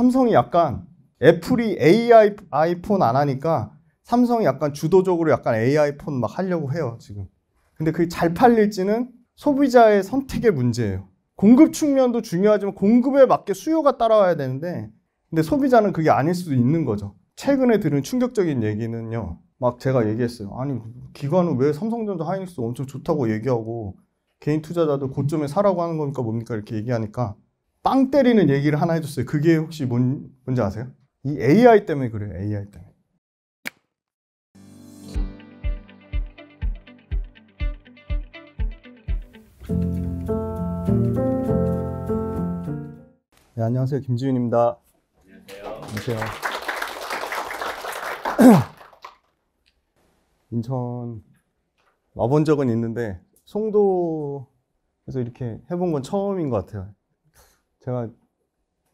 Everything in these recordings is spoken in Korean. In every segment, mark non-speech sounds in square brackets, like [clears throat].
삼성이 약간 애플이 AI 아이폰 안 하니까 삼성이 약간 주도적으로 약간 AI 폰막 하려고 해요, 지금. 근데 그게 잘 팔릴지는 소비자의 선택의 문제예요. 공급 측면도 중요하지만 공급에 맞게 수요가 따라와야 되는데 근데 소비자는 그게 아닐 수도 있는 거죠. 최근에 들은 충격적인 얘기는요. 막 제가 얘기했어요. 아니, 기관은 왜 삼성전자 하이닉스 엄청 좋다고 얘기하고 개인 투자자들 고점에 사라고 하는 겁니까 뭡니까 이렇게 얘기하니까 빵 때리는 얘기를 하나 해줬어요. 그게 혹시 뭔, 뭔지 아세요? 이 AI 때문에 그래요. AI 때문에. 네, 안녕하세요. 김지윤입니다. 안녕하세요. 안녕하세요. [clears throat] 인천 와본 적은 있는데 송도에서 이렇게 해본 건 처음인 것 같아요. 제가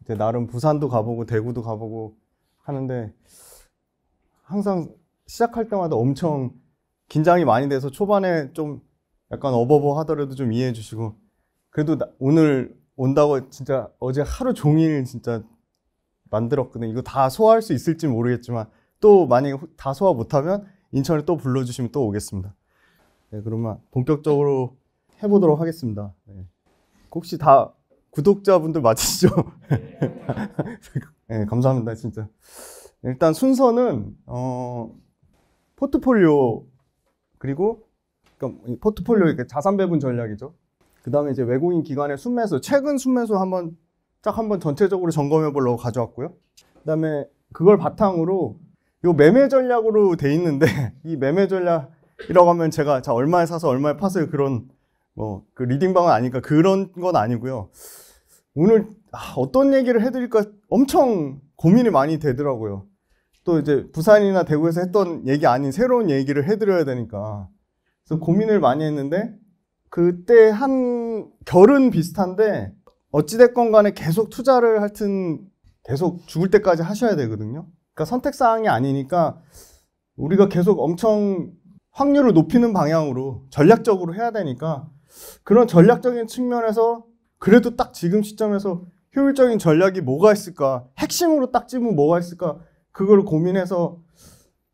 이제 나름 부산도 가보고 대구도 가보고 하는데 항상 시작할 때마다 엄청 긴장이 많이 돼서 초반에 좀 약간 어버버 하더라도 좀 이해해 주시고 그래도 나, 오늘 온다고 진짜 어제 하루 종일 진짜 만들었거든. 이거 다 소화할 수 있을지 모르겠지만 또 만약에 다 소화 못하면 인천에 또 불러주시면 또 오겠습니다. 네, 그러면 본격적으로 해보도록 하겠습니다. 네. 혹시 다 구독자분들 맞으시죠? 예. 네, 감사합니다, 진짜. 일단 순서는, 어, 포트폴리오, 그리고, 그러니까 포트폴리오, 그 자산 배분 전략이죠. 그 다음에 이제 외국인 기관의 순매수, 최근 순매수 한번, 쫙 한번 전체적으로 점검해 보려고 가져왔고요. 그 다음에 그걸 바탕으로, 요 매매 전략으로 돼 있는데, [laughs] 이 매매 전략이라고 하면 제가 자, 얼마에 사서 얼마에 파세요. 그런, 뭐, 그 리딩방은 아니까 그런 건 아니고요. 오늘 아, 어떤 얘기를 해드릴까 엄청 고민이 많이 되더라고요. 또 이제 부산이나 대구에서 했던 얘기 아닌 새로운 얘기를 해드려야 되니까. 그래서 고민을 많이 했는데 그때 한 결은 비슷한데 어찌됐건 간에 계속 투자를 하여튼 계속 죽을 때까지 하셔야 되거든요. 그러니까 선택사항이 아니니까 우리가 계속 엄청 확률을 높이는 방향으로 전략적으로 해야 되니까 그런 전략적인 측면에서 그래도 딱 지금 시점에서 효율적인 전략이 뭐가 있을까? 핵심으로 딱 집으면 뭐가 있을까? 그걸 고민해서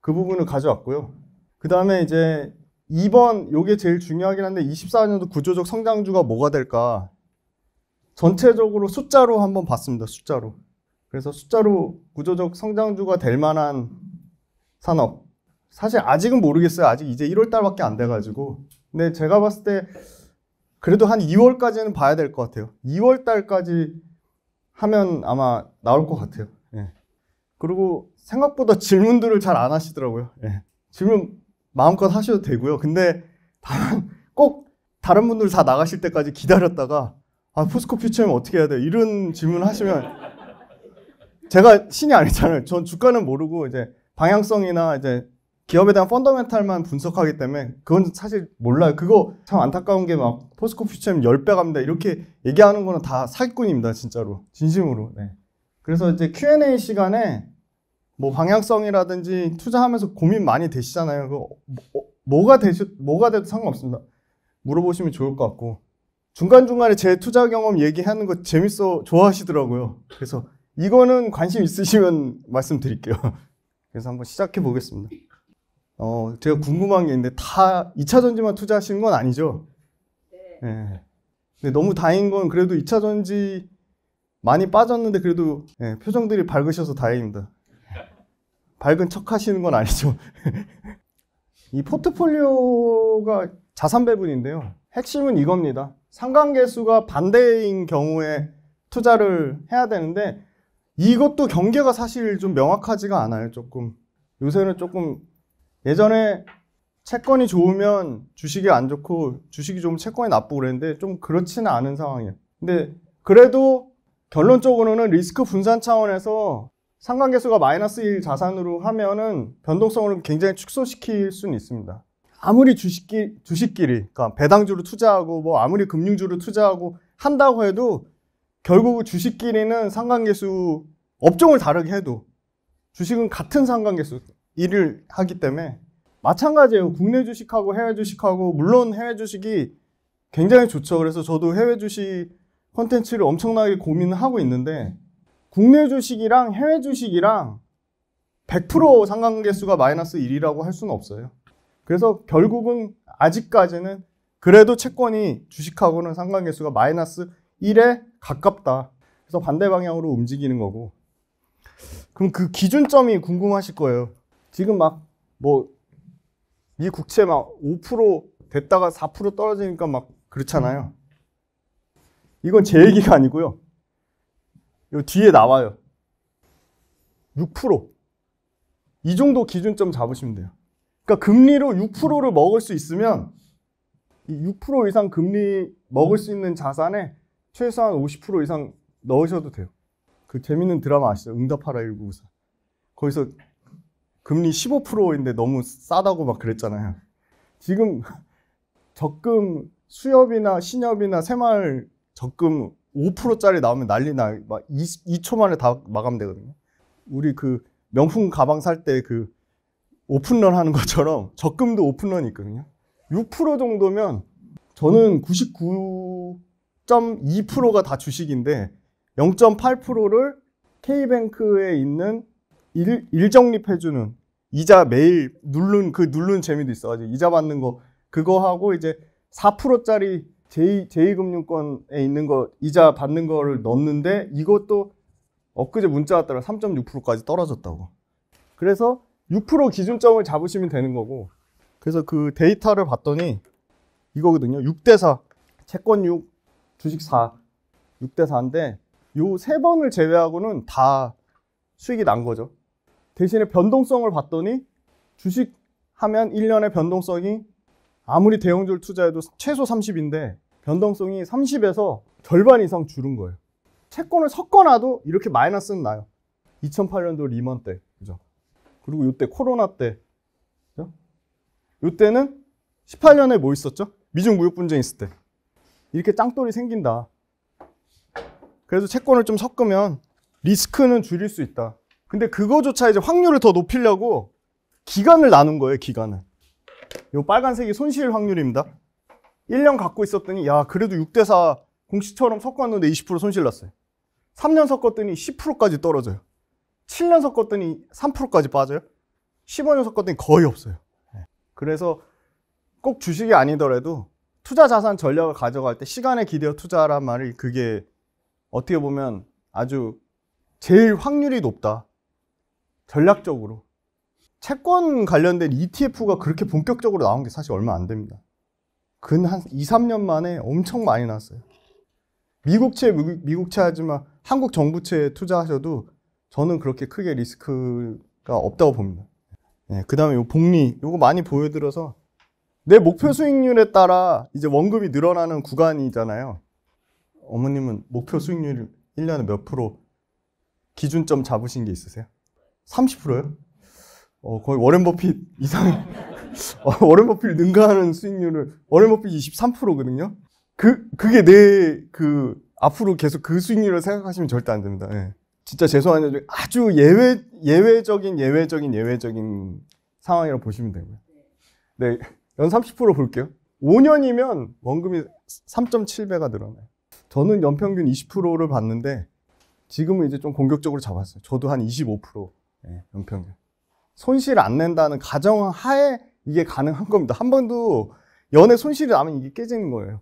그 부분을 가져왔고요. 그 다음에 이제 2번, 요게 제일 중요하긴 한데 24년도 구조적 성장주가 뭐가 될까? 전체적으로 숫자로 한번 봤습니다. 숫자로. 그래서 숫자로 구조적 성장주가 될 만한 산업. 사실 아직은 모르겠어요. 아직 이제 1월 달밖에 안 돼가지고. 근데 제가 봤을 때 그래도 한 2월까지는 봐야 될 것 같아요. 2월 달까지 하면 아마 나올 것 같아요. 예. 그리고 생각보다 질문들을 잘 안 하시더라고요. 예. 질문 마음껏 하셔도 되고요. 근데 다만 [laughs] 꼭 다른 분들 다 나가실 때까지 기다렸다가 아 포스코 퓨처엠 어떻게 해야 돼? 이런 질문 을 하시면 제가 신이 아니잖아요. 전 주가는 모르고 이제 방향성이나 이제 기업에 대한 펀더멘탈만 분석하기 때문에 그건 사실 몰라요. 그거 참 안타까운 게막 포스코 퓨처엠 10배 갑니다. 이렇게 얘기하는 거는 다 사기꾼입니다. 진짜로. 진심으로. 네. 그래서 이제 Q&A 시간에 뭐 방향성이라든지 투자하면서 고민 많이 되시잖아요. 그 뭐, 어, 뭐가 되셔 뭐가 돼도 상관없습니다. 물어보시면 좋을 것 같고 중간 중간에 제 투자 경험 얘기하는 거 재밌어 좋아하시더라고요. 그래서 이거는 관심 있으시면 [laughs] 말씀드릴게요. [laughs] 그래서 한번 시작해 보겠습니다. 어, 제가 궁금한 게 있는데 다 2차 전지만 투자하시는 건 아니죠? 예. 근데 너무 다행인 건 그래도 2차 전지 많이 빠졌는데 그래도 예, 표정들이 밝으셔서 다행입니다. 밝은 척 하시는 건 아니죠. [laughs] 이 포트폴리오가 자산 배분인데요. 핵심은 이겁니다. 상관계수가 반대인 경우에 투자를 해야 되는데 이것도 경계가 사실 좀 명확하지가 않아요. 조금 요새는 조금 예전에 채권이 좋으면 주식이 안 좋고 주식이 좀 채권이 나쁘고 그랬는데 좀 그렇지는 않은 상황이에요. 근데 그래도 결론적으로는 리스크 분산 차원에서 상관계수가 마이너스 1 자산으로 하면은 변동성을 굉장히 축소시킬 수는 있습니다. 아무리 주식끼, 주식끼리, 그러니까 배당주로 투자하고 뭐 아무리 금융주로 투자하고 한다고 해도 결국 주식끼리는 상관계수 업종을 다르게 해도 주식은 같은 상관계수 일을 하기 때문에 마찬가지예요. 국내 주식하고 해외 주식하고 물론 해외 주식이 굉장히 좋죠. 그래서 저도 해외 주식 콘텐츠를 엄청나게 고민을 하고 있는데 국내 주식이랑 해외 주식이랑 100% 상관계수가 마이너스 1이라고 할 수는 없어요. 그래서 결국은 아직까지는 그래도 채권이 주식하고는 상관계수가 마이너스 1에 가깝다. 그래서 반대 방향으로 움직이는 거고. 그럼 그 기준점이 궁금하실 거예요. 지금 막뭐 이 국채 막 5% 됐다가 4% 떨어지니까 막 그렇잖아요. 이건 제 얘기가 아니고요. 요 뒤에 나와요. 6%. 이 정도 기준점 잡으시면 돼요. 그러니까 금리로 6%를 먹을 수 있으면 6% 이상 금리 먹을 수 있는 자산에 최소한 50% 이상 넣으셔도 돼요. 그 재밌는 드라마 아시죠? 응답하라 1994. 거기서 금리 15%인데 너무 싸다고 막 그랬잖아요. 지금 적금 수협이나 신협이나 새마을 적금 5%짜리 나오면 난리 나. 막 2, 초 만에 다 마감되거든요. 우리 그 명품 가방 살 때 그 오픈런 하는 것처럼 적금도 오픈런이 있거든요. 6% 정도면 저는 99.2%가 다 주식인데 0.8%를 K뱅크에 있는 일, 일정립해주는 이자 매일 누른 그 누른 재미도 있어가지고 이자 받는 거 그거 하고 이제 4%짜리 제2, 제2금융권에 있는 거 이자 받는 거를 넣는데 이것도 엊그제 문자 왔더라 3.6%까지 떨어졌다고 그래서 6% 기준점을 잡으시면 되는 거고 그래서 그 데이터를 봤더니 이거거든요 6대4 채권 6 주식 4 6대4인데 요 세 번을 제외하고는 다 수익이 난 거죠 대신에 변동성을 봤더니 주식 하면 1년의 변동성이 아무리 대형주를 투자해도 최소 30인데 변동성이 30에서 절반 이상 줄은 거예요. 채권을 섞어놔도 이렇게 마이너스는 나요. 2008년도 리먼 때, 그죠? 그리고 이때 코로나 때, 그죠? 이때는 18년에 뭐 있었죠? 미중 무역 분쟁 있을 때. 이렇게 짱돌이 생긴다. 그래서 채권을 좀 섞으면 리스크는 줄일 수 있다. 근데 그거조차 이제 확률을 더 높이려고 기간을 나눈 거예요, 기간을. 요 빨간색이 손실 확률입니다. 1년 갖고 있었더니 야, 그래도 6대 4 공식처럼 섞었는데 20% 손실 났어요. 3년 섞었더니 10%까지 떨어져요. 7년 섞었더니 3%까지 빠져요. 15년 섞었더니 거의 없어요. 예. 그래서 꼭 주식이 아니더라도 투자 자산 전략을 가져갈 때 시간에 기대어 투자란 말이 그게 어떻게 보면 아주 제일 확률이 높다. 전략적으로 채권 관련된 ETF가 그렇게 본격적으로 나온 게 사실 얼마 안 됩니다. 근 한 2, 3년 만에 엄청 많이 나왔어요. 미국채, 미국채 하지만 한국 정부채에 투자하셔도 저는 그렇게 크게 리스크가 없다고 봅니다. 네, 예, 그 다음에 요 복리, 요거 많이 보여드려서 내 목표 수익률에 따라 이제 원금이 늘어나는 구간이잖아요. 어머님은 목표 수익률 1년에 몇 프로 기준점 잡으신 게 있으세요? 30%요? 어, 거의 워렌 버핏 이상, [laughs] 어, 워렌 버핏 능가하는 수익률을, 워렌 버핏이 23%거든요? 그, 그게 내, 그, 앞으로 계속 그 수익률을 생각하시면 절대 안 됩니다. 예. 진짜 죄송한데 아주 예외, 예외적인, 예외적인, 예외적인 상황이라고 보시면 되고요. 네. 연30% 볼게요. 5년이면 원금이 3.7배가 늘어나요. 저는 연평균 20%를 봤는데 지금은 이제 좀 공격적으로 잡았어요. 저도 한 25%. 예, 연평균. 손실 안 낸다는 가정 하에 이게 가능한 겁니다. 한 번도 연에 손실이 나면 이게 깨지는 거예요.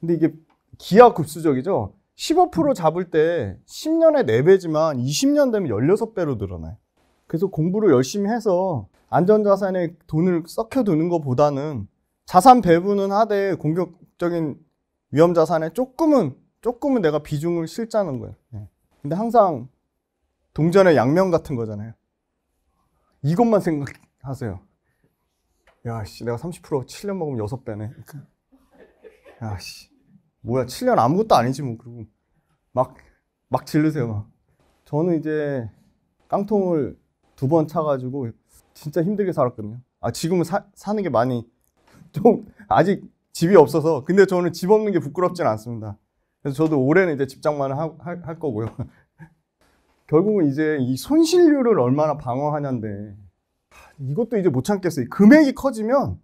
근데 이게 기하급수적이죠. 15% 잡을 때 10년에 4배지만 20년 되면 16배로 늘어나요. 그래서 공부를 열심히 해서 안전자산에 돈을 썩혀두는 것보다는 자산 배분은 하되 공격적인 위험자산에 조금은 조금은 내가 비중을 실자는 거예요. 예. 근데 항상 동전의 양면 같은 거잖아요. 이것만 생각하세요. 야, 씨, 내가 30% 7년 먹으면 6배네. 야, 씨. 뭐야, 7년 아무것도 아니지, 뭐. 그리고 막, 막 질르세요, 막. 저는 이제 깡통을 두 번 차가지고 진짜 힘들게 살았거든요. 아, 지금은 사, 사는 게 많이 [laughs] 좀 아직 집이 없어서. 근데 저는 집 없는 게 부끄럽진 않습니다. 그래서 저도 올해는 이제 집장만 하, 할, 할 거고요. 결국은 이제 이 손실률을 얼마나 방어하냐인데 이것도 이제 못 참겠어요. 금액이 커지면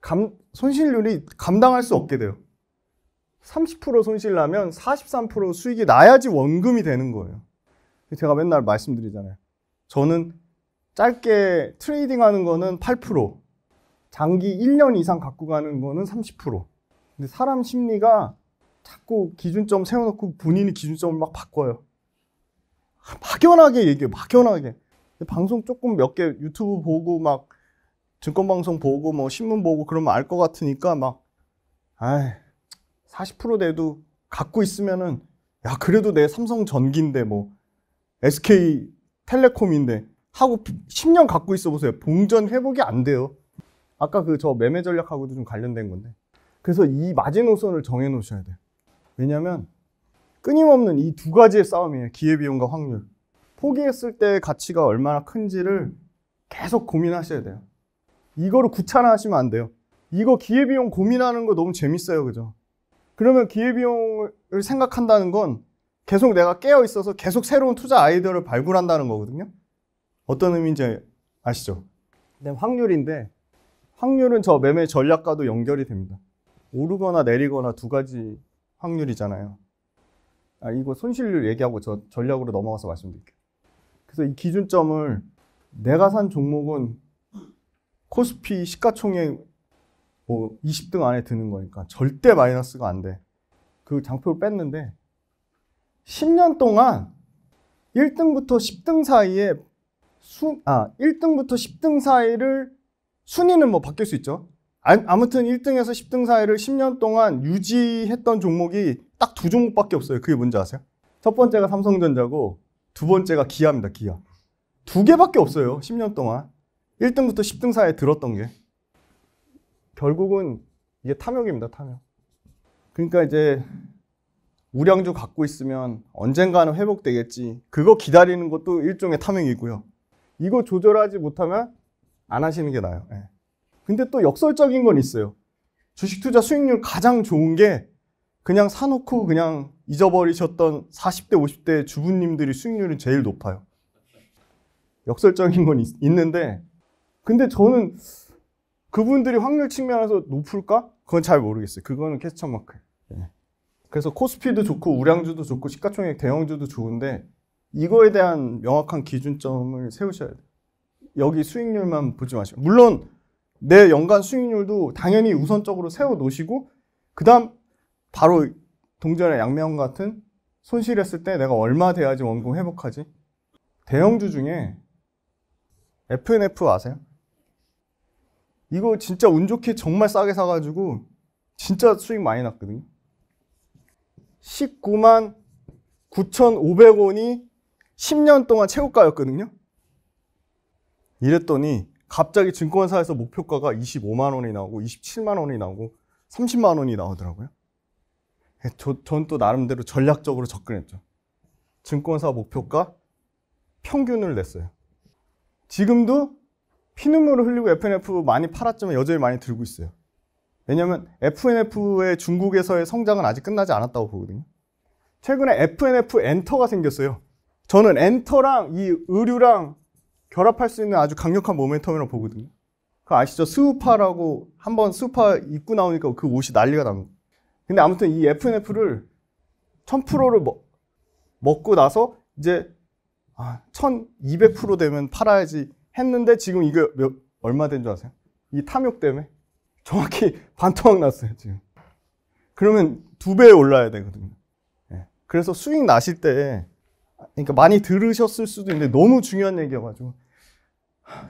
감, 손실률이 감당할 수 없게 돼요. 30% 손실 나면 43% 수익이 나야지 원금이 되는 거예요. 제가 맨날 말씀드리잖아요. 저는 짧게 트레이딩 하는 거는 8%, 장기 1년 이상 갖고 가는 거는 30%. 근데 사람 심리가 자꾸 기준점 세워놓고 본인이 기준점을 막 바꿔요. 막연하게 얘기해, 요 막연하게. 방송 조금 몇 개 유튜브 보고 막 증권방송 보고 뭐 신문 보고 그러면 알 것 같으니까 막, 아이, 40% 돼도 갖고 있으면은, 야, 그래도 내 삼성 전기인데 뭐, SK 텔레콤인데, 하고 10년 갖고 있어 보세요. 봉전 회복이 안 돼요. 아까 그 저 매매 전략하고도 좀 관련된 건데. 그래서 이 마지노선을 정해 놓으셔야 돼요. 왜냐면 하 끊임없는 이 두 가지의 싸움이에요. 기회비용과 확률. 포기했을 때의 가치가 얼마나 큰지를 계속 고민하셔야 돼요. 이거를 구차화하시면 안 돼요. 이거 기회비용 고민하는 거 너무 재밌어요. 그죠? 그러면 기회비용을 생각한다는 건 계속 내가 깨어 있어서 계속 새로운 투자 아이디어를 발굴한다는 거거든요. 어떤 의미인지 아시죠? 네, 확률인데 확률은 저 매매 전략과도 연결이 됩니다. 오르거나 내리거나 두 가지 확률이잖아요. 아, 이거 손실률 얘기하고 저 전략으로 넘어가서 말씀드릴게요. 그래서 이 기준점을 내가 산 종목은 코스피 시가총액 뭐 20등 안에 드는 거니까 절대 마이너스가 안 돼. 그 장표를 뺐는데 10년 동안 1등부터 10등 사이에 수, 아, 1등부터 10등 사이를 순위는 뭐 바뀔 수 있죠. 아무튼 1등에서 10등 사이를 10년 동안 유지했던 종목이 딱두 종목밖에 없어요. 그게 뭔지 아세요? 첫 번째가 삼성전자고 두 번째가 기아입니다. 기아. 두 개밖에 없어요. 10년 동안. 1등부터 10등 사이에 들었던 게. 결국은 이게 탐욕입니다. 탐욕. 그러니까 이제 우량주 갖고 있으면 언젠가는 회복되겠지. 그거 기다리는 것도 일종의 탐욕이고요. 이거 조절하지 못하면 안 하시는 게 나아요. 예. 근데 또 역설적인 건 있어요. 주식 투자 수익률 가장 좋은 게 그냥 사놓고 음. 그냥 잊어버리셨던 40대, 50대 주부님들이 수익률이 제일 높아요. 역설적인 건 있, 있는데, 근데 저는 그분들이 확률 측면에서 높을까? 그건 잘 모르겠어요. 그거는 캐스천 마크. 예. 그래서 코스피도 좋고 우량주도 좋고 시가총액 대형주도 좋은데 이거에 대한 명확한 기준점을 세우셔야 돼요. 여기 수익률만 보지 마시고 물론 내 연간 수익률도 당연히 우선적으로 세워 놓으시고 그다음 바로 동전의 양면 같은 손실했을 때 내가 얼마 돼야지 원금 회복하지? 대형주 중에 FNF 아세요? 이거 진짜 운 좋게 정말 싸게 사가지고 진짜 수익 많이 났거든요. 19만 9,500원이 10년 동안 최고가였거든요. 이랬더니 갑자기 증권사에서 목표가가 25만 원이 나오고 27만 원이 나오고 30만 원이 나오더라고요. 예, 전또 나름대로 전략적으로 접근했죠. 증권사 목표가 평균을 냈어요. 지금도 피눈물을 흘리고 FNF 많이 팔았지만 여전히 많이 들고 있어요. 왜냐하면 FNF의 중국에서의 성장은 아직 끝나지 않았다고 보거든요. 최근에 FNF 엔터가 생겼어요. 저는 엔터랑 이 의류랑 결합할 수 있는 아주 강력한 모멘텀이라고 보거든요. 그 아시죠? 스우파라고 한번 스우파 입고 나오니까 그 옷이 난리가 납니다. 근데 아무튼 이 FNF를 1000%를 먹, 먹고 나서 이제 아, 1200% 되면 팔아야지 했는데 지금 이게 몇, 얼마 된 줄 아세요? 이 탐욕 때문에 정확히 [laughs] 반토막 났어요 지금 그러면 두배에 올라야 되거든요 네. 그래서 수익 나실 때 그러니까 많이 들으셨을 수도 있는데 너무 중요한 얘기여가지고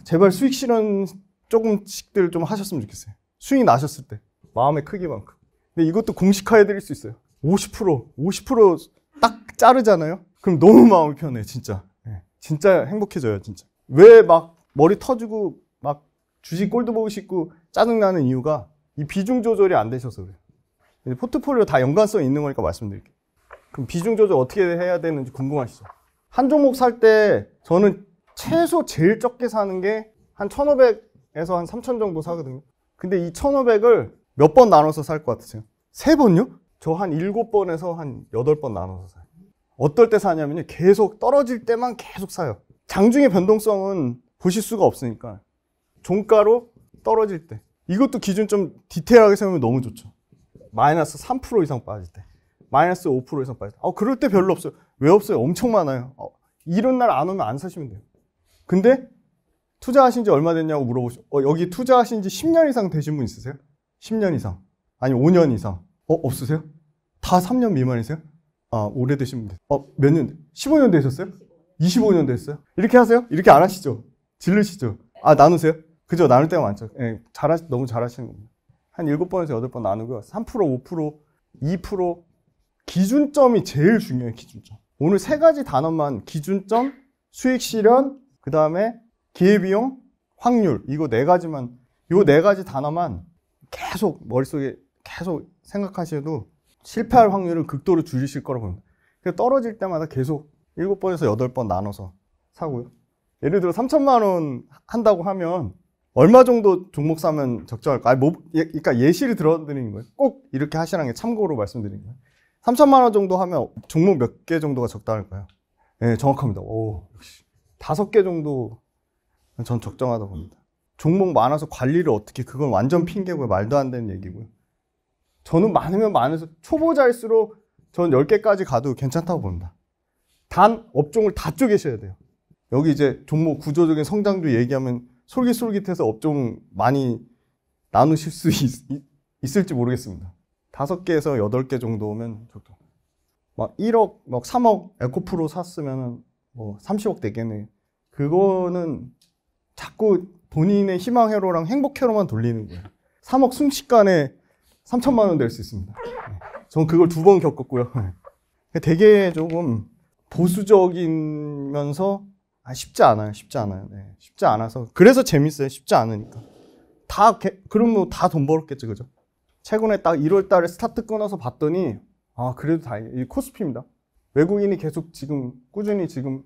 제발 수익 실현 조금씩들 좀 하셨으면 좋겠어요 수익 나셨을 때 마음의 크기만큼 근데 이것도 공식화해 드릴 수 있어요. 50% 50%딱 자르잖아요. 그럼 너무 마음이 편해 진짜. 예, 진짜 행복해져요 진짜. 왜 막 머리 터지고 막 주식 골드 보고 싶고 짜증나는 이유가 이 비중 조절이 안 되셔서 그래요. 포트폴리오 다 연관성이 있는 거니까 말씀드릴게요. 그럼 비중 조절 어떻게 해야 되는지 궁금하시죠? 한 종목 살 때 저는 최소 제일 적게 사는 게 한 1,500에서 한 3,000 정도 사거든요. 근데 이 1,500을 몇번 나눠서 살 것 같으세요? 세 번요? 저 한 일곱 번에서 한 여덟 번 나눠서 사요. 어떨 때 사냐면요. 계속 떨어질 때만 계속 사요. 장중의 변동성은 보실 수가 없으니까. 종가로 떨어질 때. 이것도 기준 좀 디테일하게 세우면 너무 좋죠. 마이너스 3% 이상 빠질 때. 마이너스 5% 이상 빠질 때. 어, 그럴 때 별로 없어요. 왜 없어요? 엄청 많아요. 어, 이런 날 안 오면 안 사시면 돼요. 근데 투자하신 지 얼마 됐냐고 물어보시고 어, 여기 투자하신 지 10년 이상 되신 분 있으세요? 10년 이상, 아니 5년 이상. 어, 없으세요? 다 3년 미만이세요? 아, 오래되신 분들. 어, 몇 년? 15년 되셨어요? 25년 됐어요? 이렇게 하세요? 이렇게 안 하시죠? 질르시죠? 아, 나누세요? 그죠? 나눌 때가 많죠. 예, 잘하, 시 너무 잘하시는 겁니다. 한 7번에서 8번 나누고요. 3%, 5%, 2%. 기준점이 제일 중요해요, 기준점. 오늘 세 가지 단어만 기준점, 수익 실현, 그 다음에 기회비용, 확률. 이거 네 가지만, 요 네 가지 단어만 계속 머릿속에 계속 생각하셔도 실패할 확률을 극도로 줄이실 거라고 봅니다. 그래서 떨어질 때마다 계속 7번에서 8번 나눠서 사고요. 예를 들어 3천만 원 한다고 하면 얼마 정도 종목 사면 적절할까? 아니, 뭐, 예, 그러니까 예시를 들어드리는 거예요. 꼭 이렇게 하시라는 게 참고로 말씀드리는 거예요. 3천만 원 정도 하면 종목 몇 개 정도가 적당할까요? 예, 네, 정확합니다. 오, 역시. 다섯 개 정도 전 적정하다 고 봅니다. 종목 많아서 관리를 어떻게 그건 완전 핑계고요. 말도 안 되는 얘기고요. 저는 많으면 많아서 초보자일수록 전 10개까지 가도 괜찮다고 봅니다. 단 업종을 다 쪼개셔야 돼요. 여기 이제 종목 구조적인 성장도 얘기하면 솔깃솔깃해서 업종 많이 나누실 수 있, 을지 모르겠습니다. 다섯 개에서 여덟 개 정도 면 저도 막 1억, 막 3억 에코프로 샀으면 뭐 30억 되겠네. 그거는 자꾸 본인의 희망회로랑 행복회로만 돌리는 거예요. 3억 순식간에 3천만 원 될 수 있습니다. 저는 네. 그걸 두 번 겪었고요. 네. 되게 조금 보수적이면서 아, 쉽지 않아요. 쉽지 않아요. 네, 쉽지 않아서 그래서 재밌어요. 쉽지 않으니까 다 그럼 뭐다 돈 벌었겠죠, 그죠? 최근에 딱 1월 달에 스타트 끊어서 봤더니 아 그래도 다이 코스피입니다. 외국인이 계속 지금 꾸준히 지금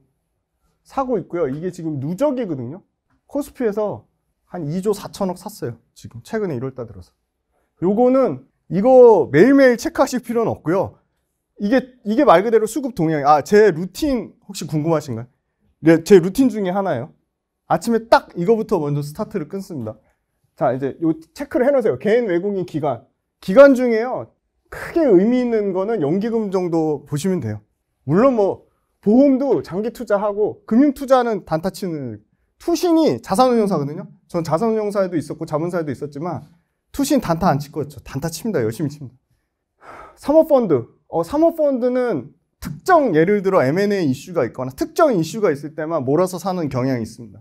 사고 있고요. 이게 지금 누적이거든요. 코스피에서 한 2조 4천억 샀어요. 지금 최근에 1월달 들어서. 요거는 이거 매일매일 체크하실 필요는 없고요. 이게 이게 말 그대로 수급 동향. 아, 제 루틴 혹시 궁금하신가요? 네, 제 루틴 중에 하나예요. 아침에 딱 이거부터 먼저 스타트를 끊습니다. 자, 이제 요 체크를 해 놓으세요. 개인 외국인 기간. 기간 중에요. 크게 의미 있는 거는 연기금 정도 보시면 돼요. 물론 뭐 보험도 장기 투자하고 금융 투자는 단타 치는 투신이 자산운용사거든요. 전 자산운용사에도 있었고 자문사에도 있었지만 투신 단타 안칠 거였죠. 단타 칩니다. 열심히 칩니다. 사모펀드. 어, 사모펀드는 특정 예를 들어 M&A 이슈가 있거나 특정 이슈가 있을 때만 몰아서 사는 경향이 있습니다.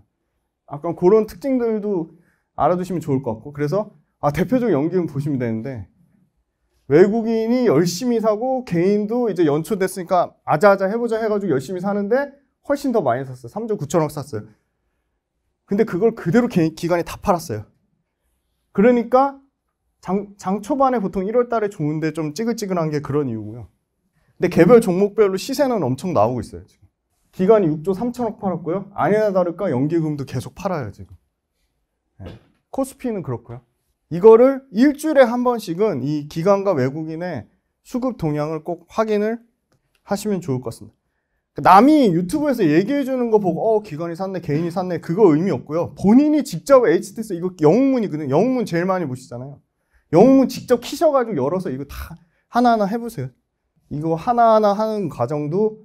약간 그런 특징들도 알아두시면 좋을 것 같고 그래서 아, 대표적 연기는 보시면 되는데 외국인이 열심히 사고 개인도 이제 연초 됐으니까 아자아자 해보자 해가지고 열심히 사는데 훨씬 더 많이 샀어요. 3조 9천억 샀어요. 근데 그걸 그대로 기간에 다 팔았어요. 그러니까 장, 장 초반에 보통 1월 달에 좋은데 좀 찌글찌글한 게 그런 이유고요. 근데 개별 종목별로 시세는 엄청 나오고 있어요, 지금. 기간이 6조 3천억 팔았고요. 아니나 다를까 연기금도 계속 팔아요, 지금. 네. 코스피는 그렇고요. 이거를 일주일에 한 번씩은 이 기관과 외국인의 수급 동향을 꼭 확인을 하시면 좋을 것 같습니다. 그 남이 유튜브에서 얘기해 주는 거 보고 어 기관이 샀네 개인이 샀네 그거 의미 없고요 본인이 직접 HTS 이거 영문이거든 웅요 영문 웅 제일 많이 보시잖아요 영문 웅 직접 키셔가지고 열어서 이거 다 하나하나 해보세요 이거 하나하나 하는 과정도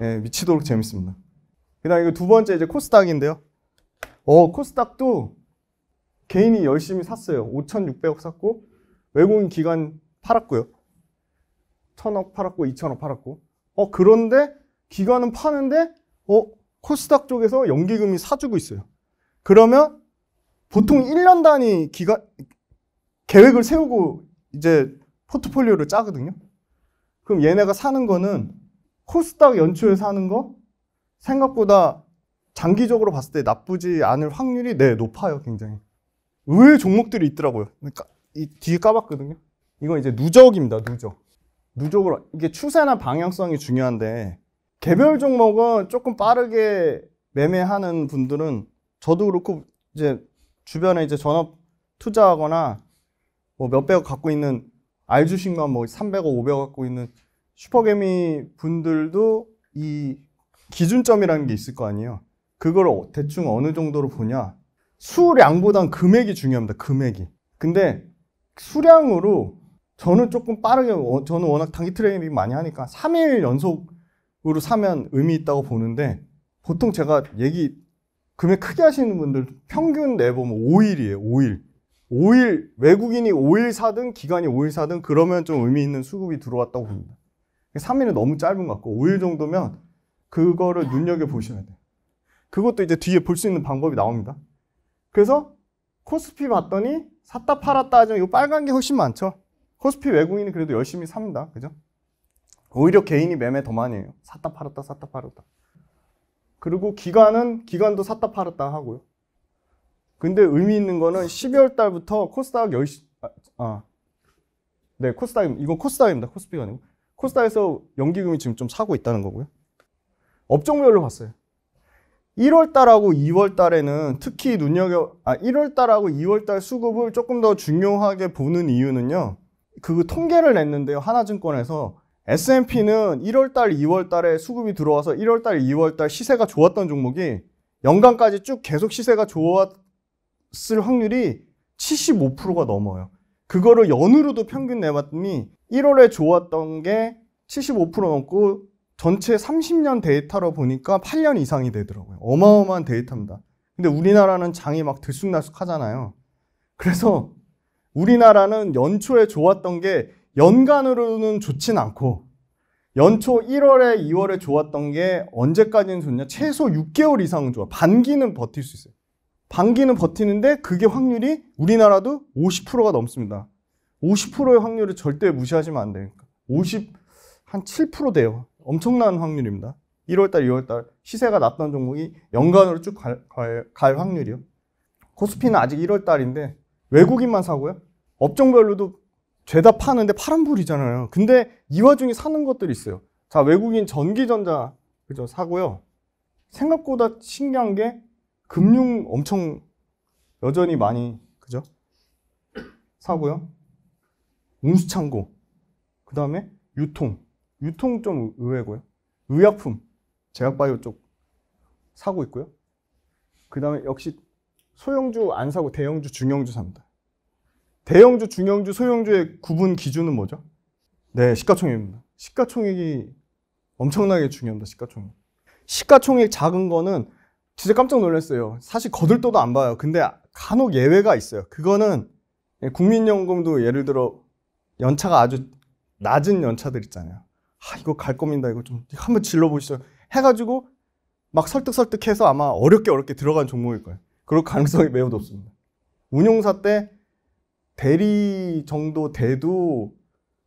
예, 미치도록 재밌습니다 그 다음 이거 두 번째 이제 코스닥인데요 어 코스닥도 개인이 열심히 샀어요 5,600억 샀고 외국인 기관 팔았고요 1,000억 팔았고 2,000억 팔았고 어 그런데 기관은 파는데 어 코스닥 쪽에서 연기금이 사주고 있어요. 그러면 보통 1년 단위 기간 계획을 세우고 이제 포트폴리오를 짜거든요. 그럼 얘네가 사는 거는 코스닥 연초에 사는 거 생각보다 장기적으로 봤을 때 나쁘지 않을 확률이 네 높아요 굉장히 의외의 종목들이 있더라고요 그러니까 이 뒤에 까봤거든요 이건 이제 누적입니다 누적 누적으로 이게 추세나 방향성이 중요한데 개별 종목은 조금 빠르게 매매하는 분들은 저도 그렇고 이제 주변에 이제 전업 투자하거나 뭐 몇백억 갖고 있는 알주식만 뭐 300억, 500억 갖고 있는 슈퍼개미 분들도 이 기준점이라는 게 있을 거 아니에요. 그걸 어, 대충 어느 정도로 보냐. 수량보단 금액이 중요합니다. 금액이. 근데 수량으로 저는 조금 빠르게 어, 저는 워낙 단기 트레이닝 많이 하니까 3일 연속 으로 사면 의미 있다고 보는데 보통 제가 얘기 금액 크게 하시는 분들 평균 내보면 5일이에요. 5일. 5일 외국인이 5일 사든 기간이 5일 사든 그러면 좀 의미 있는 수급이 들어왔다고 봅니다. 3일은 너무 짧은 것 같고 5일 정도면 그거를 눈여겨 보셔야 돼요. 그것도 이제 뒤에 볼 수 있는 방법이 나옵니다. 그래서 코스피 봤더니 샀다 팔았다 하죠. 이 빨간 게 훨씬 많죠. 코스피 외국인이 그래도 열심히 삽니다. 그죠? 오히려 개인이 매매 더 많이 해요. 샀다 팔았다 샀다 팔았다. 그리고 기간은 기간도 샀다 팔았다 하고요. 근데 의미 있는 거는 12월 달부터 코스닥 10시 아, 아. 네, 코스닥 이건 코스닥입니다. 코스피가 아니고. 코스닥에서 연기금이 지금 좀사고 있다는 거고요. 업종별로 봤어요. 1월 달하고 2월 달에는 특히 눈여겨 아 1월 달하고 2월 달 수급을 조금 더 중요하게 보는 이유는요. 그 통계를 냈는데요. 하나증권에서 S&P는 1월달, 2월달에 수급이 들어와서 1월달, 2월달 시세가 좋았던 종목이 연간까지 쭉 계속 시세가 좋았을 확률이 75%가 넘어요. 그거를 연으로도 평균 내봤더니 1월에 좋았던 게 75% 넘고 전체 30년 데이터로 보니까 8년 이상이 되더라고요. 어마어마한 데이터입니다. 근데 우리나라는 장이 막 들쑥날쑥 하잖아요. 그래서 우리나라는 연초에 좋았던 게 연간으로는 좋진 않고 연초 1월에 2월에 좋았던 게 언제까지는 좋냐? 최소 6개월 이상은 좋아. 반기는 버틸 수 있어요. 반기는 버티는데 그게 확률이 우리나라도 50%가 넘습니다. 50%의 확률을 절대 무시하시면 안 되니까. 50, 한 7% 돼요. 엄청난 확률입니다. 1월달, 2월달 시세가 났던 종목이 연간으로 쭉 갈, 갈, 갈 확률이요. 코스피는 아직 1월달인데 외국인만 사고요. 업종별로도 죄다 파는데 파란불이잖아요. 근데 이 와중에 사는 것들이 있어요. 자, 외국인 전기전자, 그죠, 사고요. 생각보다 신기한 게 금융 엄청 여전히 많이, 그죠? 사고요. 운수창고. 그 다음에 유통. 유통 좀 의외고요. 의약품. 제약바이오 쪽 사고 있고요. 그 다음에 역시 소형주 안 사고 대형주, 중형주 삽니다. 대형주, 중형주, 소형주의 구분 기준은 뭐죠? 네, 시가총액입니다. 시가총액이 엄청나게 중요합니다. 시가총액. 시가총액 작은 거는 진짜 깜짝 놀랐어요. 사실 거들떠도 안 봐요. 근데 간혹 예외가 있어요. 그거는 국민연금도 예를 들어 연차가 아주 낮은 연차들 있잖아요. 아, 이거 갈 겁니다. 이거 좀 한번 질러보시죠. 해가지고 막 설득설득해서 아마 어렵게 어렵게 들어간 종목일 거예요. 그럴 가능성이 매우 높습니다. 운용사 때 대리 정도 돼도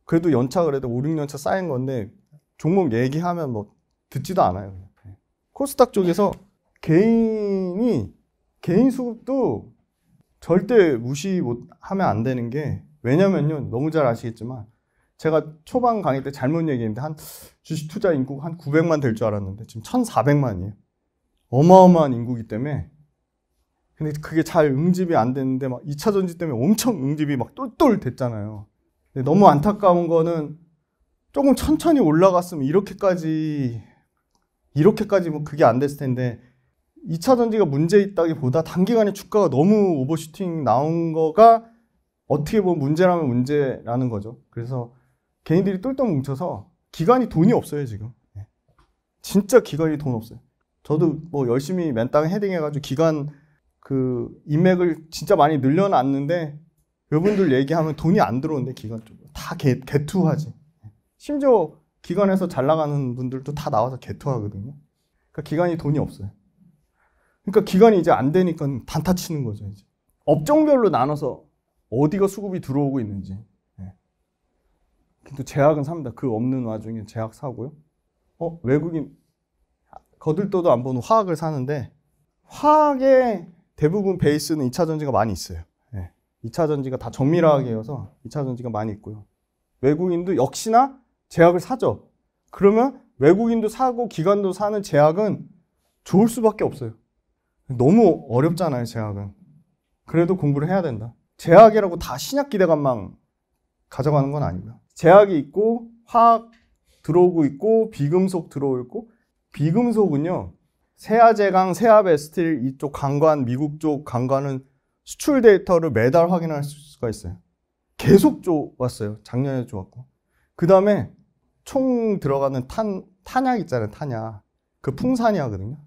그래도 연차 그래도 5, 6년차 쌓인 건데 종목 얘기하면 뭐 듣지도 않아요. 코스닥 쪽에서 개인이 개인 수급도 절대 무시 못 하면 안 되는 게 왜냐면요 너무 잘 아시겠지만 제가 초반 강의 때 잘못 얘기했는데 한 주식 투자 인구가 한 900만 될 줄 알았는데 지금 1,400만이에요. 어마어마한 인구기 때문에 근데 그게 잘 응집이 안 됐는데 막 2차 전지 때문에 엄청 응집이 막 똘똘 됐잖아요. 근데 너무 안타까운 거는 조금 천천히 올라갔으면 이렇게까지 이렇게까지 뭐 그게 안 됐을 텐데 2차 전지가 문제 있다기보다 단기간에 주가가 너무 오버슈팅 나온 거가 어떻게 보면 문제라면 문제라는 거죠. 그래서 개인들이 똘똘 뭉쳐서 기간이 돈이 없어요, 지금. 예. 진짜 기간이 돈 없어요. 저도 뭐 열심히 맨땅 헤딩해가지고 기간 그 인맥을 진짜 많이 늘려놨는데 여러분들 얘기하면 돈이 안 들어오는데 기관 쪽으로 다 개, 개투하지. 심지어 기관에서 잘 나가는 분들도 다 나와서 개투하거든요. 그러니까 기관이 돈이 없어요. 그러니까 기관이 이제 안 되니까 단타 치는 거죠. 이제 업종별로 나눠서 어디가 수급이 들어오고 있는지. 또 예. 제약은 삽니다. 그 없는 와중에 제약 사고요. 어 외국인 거들떠도 안 보는 화학을 사는데 화학에 대부분 베이스는 2차 전지가 많이 있어요. 예. 2차 전지가 다정밀하게에 음. 이어서 2차 전지가 많이 있고요. 외국인도 역시나 제약을 사죠. 그러면 외국인도 사고 기관도 사는 제약은 좋을 수밖에 없어요. 너무 어렵잖아요, 제약은. 그래도 공부를 해야 된다. 제약이라고 다 신약 기대감만 가져가는 건 아닙니다. 제약이 있고 화학 들어오고 있고 비금속 들어오고 비금속은요 세아제강, 세아베스틸 이쪽 강관, 미국 쪽 강관은 수출 데이터를 매달 확인할 수가 있어요. 계속 줘왔어요. 작년에 줘왔고. 그 다음에 총 들어가는 탄, 탄약 있잖아요. 탄약. 그 풍산이 하거든요.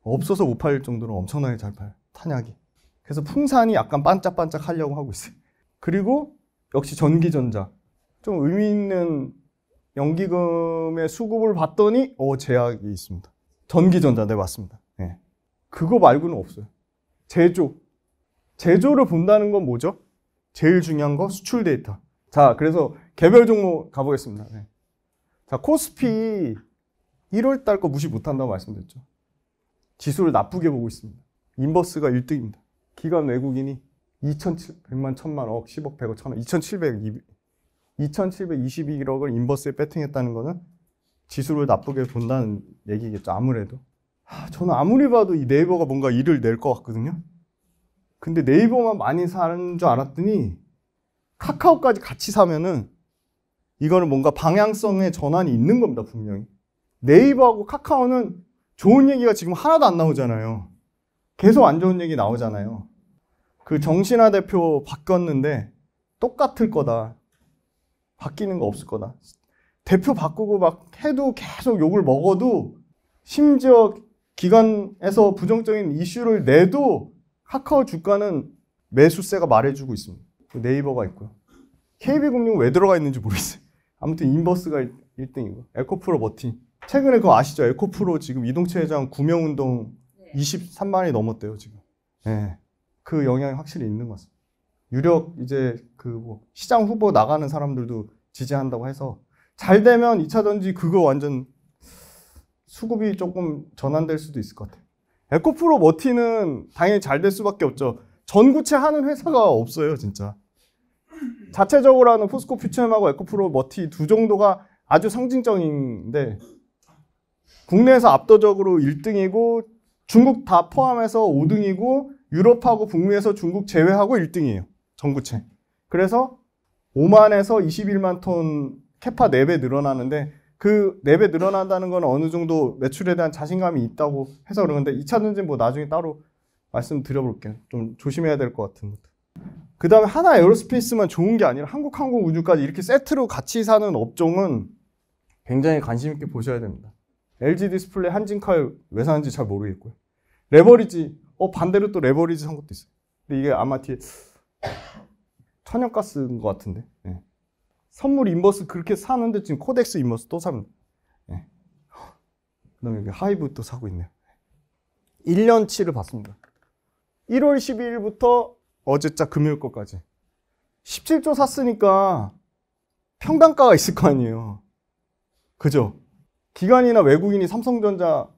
없어서 못 팔릴 정도로 엄청나게 잘 팔, 탄약이. 그래서 풍산이 약간 반짝반짝 하려고 하고 있어요. 그리고 역시 전기전자. 좀 의미 있는 연기금의 수급을 봤더니, 어, 제약이 있습니다. 전기전자내데습니다 네. 예. 그거 말고는 없어요. 제조. 제조를 본다는 건 뭐죠? 제일 중요한 거 수출 데이터. 자, 그래서 개별 종목 가보겠습니다. 네. 자, 코스피 1월 달 거 무시 못 한다고 말씀드렸죠. 지수를 나쁘게 보고 있습니다. 인버스가 1등입니다. 기관 외국인이 2,700만, 1,000만, 억, 10억, 100억, 1,000억, 2,700, 2,721억을 인버스에 배팅했다는 거는 지수를 나쁘게 본다는 얘기겠죠. 아무래도. 하, 저는 아무리 봐도 이 네이버가 뭔가 일을 낼 것 같거든요. 근데 네이버만 많이 사는 줄 알았더니 카카오까지 같이 사면은 이거는 뭔가 방향성의 전환이 있는 겁니다, 분명히. 네이버하고 카카오는 좋은 얘기가 지금 하나도 안 나오잖아요. 계속 안 좋은 얘기 나오잖아요. 그 정신화 대표 바뀌었는데 똑같을 거다. 바뀌는 거 없을 거다. 대표 바꾸고 막 해도 계속 욕을 먹어도 심지어 기관에서 부정적인 이슈를 내도 카카오 주가는 매수세가 말해주고 있습니다. 그 네이버가 있고요. KB 금융 왜 들어가 있는지 모르겠어요. [laughs] 아무튼 인버스가 1등이고 에코프로 버틴 최근에 그거 아시죠? 에코프로 지금 이동체 회장 구명운동 23만이 넘었대요 지금. 네. 그 영향이 확실히 있는 것 같습니다. 유력 이제 그 뭐 시장 후보 나가는 사람들도 지지한다고 해서 잘 되면 2차 전지 그거 완전 수급이 조금 전환될 수도 있을 것 같아요. 에코프로 머티는 당연히 잘 될 수밖에 없죠. 전구체 하는 회사가 없어요, 진짜. 자체적으로 하는 포스코 퓨처엠하고 에코프로 머티 두 정도가 아주 상징적인데 국내에서 압도적으로 1등이고 중국 다 포함해서 5등이고 유럽하고 북미에서 중국 제외하고 1등이에요. 전구체. 그래서 5만에서 21만 톤 캐파 4배 늘어나는데 그 4배 늘어난다는 건 어느 정도 매출에 대한 자신감이 있다고 해서 그러는데 2차 전지는 뭐 나중에 따로 말씀드려볼게요. 좀 조심해야 될 것 같은 것도. 그 다음에 하나 에어로스페이스만 좋은 게 아니라 한국항공 우주까지 이렇게 세트로 같이 사는 업종은 굉장히 관심 있게 보셔야 됩니다. LG 디스플레이 한진칼 왜 사는지 잘 모르겠고요. 레버리지, 어, 반대로 또 레버리지 산 것도 있어요. 근데 이게 아마 뒤에 천연가스인 것 같은데. 네. 선물 인버스 그렇게 사는데 지금 코덱스 인버스 또 사면 네. 예. 그다음에 여기 하이브 또 사고 있네요. 1년치를 봤습니다. 1월 12일부터 어제자 금요일 거까지 17조 샀으니까 평단가가 있을 거 아니에요. 그죠? 기관이나 외국인이 삼성전자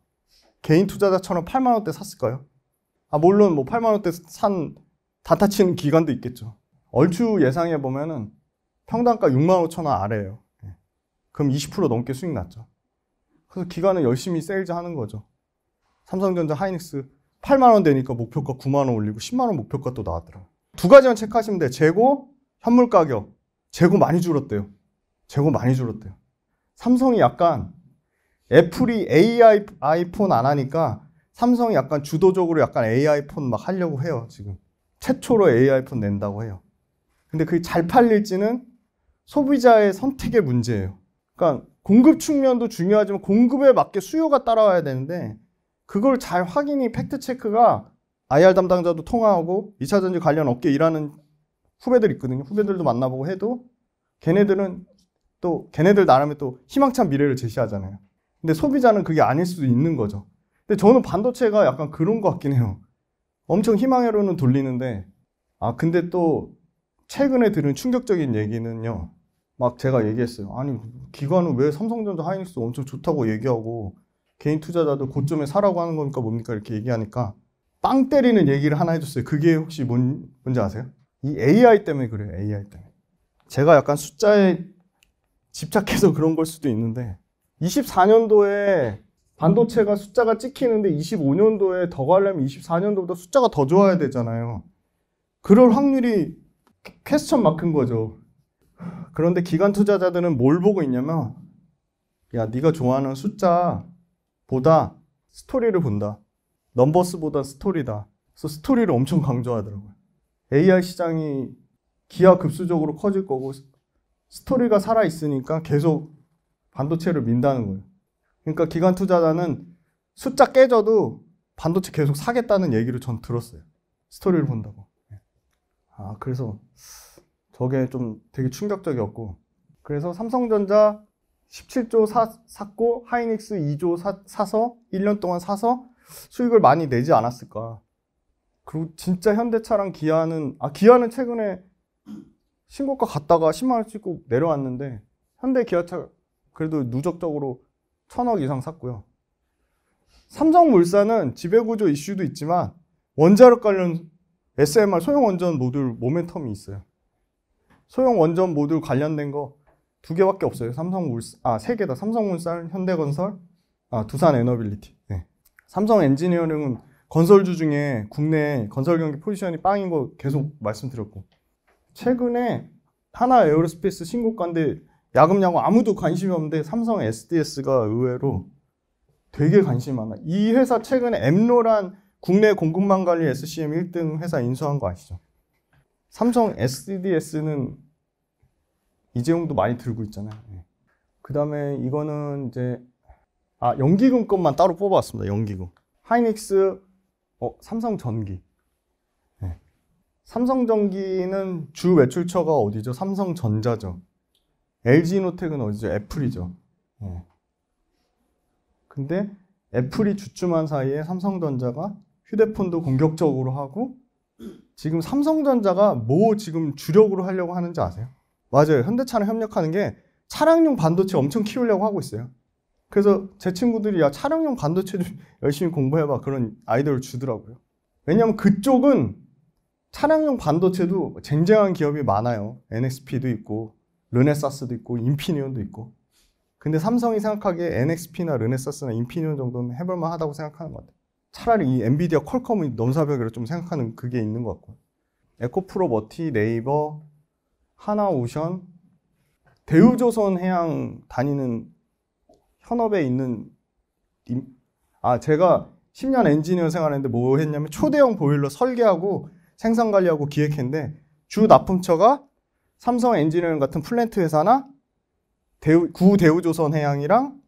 개인 투자자처럼 8만 원대 샀을까요? 아 물론 뭐 8만 원대 산다타치는 기관도 있겠죠. 얼추 예상해 보면은 평당가 6만 5천 원 아래예요. 예. 그럼 20% 넘게 수익 났죠. 그래서 기간은 열심히 세일즈 하는 거죠. 삼성전자 하이닉스 8만 원 되니까 목표가 9만 원 올리고 10만 원 목표가 또 나왔더라고요. 두 가지만 체크하시면 돼요. 재고, 현물 가격. 재고 많이 줄었대요. 재고 많이 줄었대요. 삼성이 약간 애플이 AI 아이폰 안 하니까 삼성이 약간 주도적으로 약간 AI 폰막 하려고 해요, 지금. 최초로 AI 폰 낸다고 해요. 근데 그게 잘 팔릴지는 소비자의 선택의 문제예요. 그러니까 공급 측면도 중요하지만 공급에 맞게 수요가 따라와야 되는데 그걸 잘 확인이 팩트 체크가 IR 담당자도 통화하고 2차 전지 관련 업계 일하는 후배들 있거든요. 후배들도 만나보고 해도 걔네들은 또 걔네들 나름의 또 희망찬 미래를 제시하잖아요. 근데 소비자는 그게 아닐 수도 있는 거죠. 근데 저는 반도체가 약간 그런 것 같긴 해요. 엄청 희망으로는 돌리는데 아 근데 또 최근에 들은 충격적인 얘기는요. 막 제가 얘기했어요. 아니 기관은 왜 삼성전자 하이닉스 엄청 좋다고 얘기하고 개인 투자자들 고점에 사라고 하는 겁니까 뭡니까 이렇게 얘기하니까 빵 때리는 얘기를 하나 해줬어요. 그게 혹시 뭔, 뭔지 아세요? 이 AI 때문에 그래요. AI 때문에. 제가 약간 숫자에 집착해서 [laughs] 그런 걸 수도 있는데 24년도에 반도체가 숫자가 찍히는데 25년도에 더 가려면 24년도보다 숫자가 더 좋아야 되잖아요. 그럴 확률이 퀘스천 마크인 거죠. 그런데 기관 투자자들은 뭘 보고 있냐면 야 네가 좋아하는 숫자보다 스토리를 본다. 넘버스보다 스토리다. 그래서 스토리를 엄청 강조하더라고요. AI 시장이 기하급수적으로 커질 거고 스토리가 살아 있으니까 계속 반도체를 민다는 거예요. 그러니까 기관 투자자는 숫자 깨져도 반도체 계속 사겠다는 얘기를 전 들었어요. 스토리를 본다고. 예. 아, 그래서 저게 좀 되게 충격적이었고 그래서 삼성전자 17조 사, 샀고 하이닉스 2조 사, 사서 1년 동안 사서 수익을 많이 내지 않았을까 그리고 진짜 현대차랑 기아는 아 기아는 최근에 신고가 갔다가 10만 원 찍고 내려왔는데 현대 기아차 그래도 누적적으로 천억 이상 샀고요. 삼성물산은 지배구조 이슈도 있지만 원자력 관련 SMR 소형 원전 모듈 모멘텀이 있어요. 소형 원전 모듈 관련된 거 두 개밖에 없어요. 삼성 울산, 아, 세 개다. 삼성 울산, 현대건설, 아, 두산 에너빌리티. 네. 삼성 엔지니어링은 건설주 중에 국내 건설 경기 포지션이 빵인 거 계속 말씀드렸고. 최근에 하나 에어로스페이스 신고가인데 야금야금 아무도 관심이 없는데 삼성 SDS가 의외로 되게 관심이 많아. 이 회사 최근에 엠로란 국내 공급망 관리 SCM 1등 회사 인수한 거 아시죠? 삼성 SDS는 이재용도 많이 들고 있잖아요. 네. 예. 그 다음에 이거는 이제 아 연기금 것만 따로 뽑아왔습니다. 연기금 하이닉스 어, 삼성전기 네. 삼성전기는 주 외출처가 어디죠? 삼성전자죠. LG노텍은 어디죠? 애플이죠. 네. 근데 애플이 주춤한 사이에 삼성전자가 휴대폰도 공격적으로 하고 지금 삼성전자가 뭐 지금 주력으로 하려고 하는지 아세요? 맞아요. 현대차랑 협력하는 게 차량용 반도체 엄청 키우려고 하고 있어요. 그래서 제 친구들이 야 차량용 반도체 좀 [laughs] 열심히 공부해봐 그런 아이디어를 주더라고요. 왜냐하면 그쪽은 차량용 반도체도 쟁쟁한 기업이 많아요. NXP도 있고 르네사스도 있고 인피니온도 있고. 근데 삼성이 생각하기에 NXP나 르네사스나 인피니온 정도는 해볼만하다고 생각하는 것 같아요. 차라리 이 엔비디아 퀄컴이 넘사벽이라 좀 생각하는 그게 있는 것 같고 에코프로 머티 네이버 하나오션 대우조선 해양 다니는 현업에 있는 아 제가 10년 엔지니어 생활했는데 뭐 했냐면 초대형 보일러 설계하고 생산 관리하고 기획했는데 주 납품처가 삼성 엔지니어링 같은 플랜트 회사나 대우, 구 대우조선 해양이랑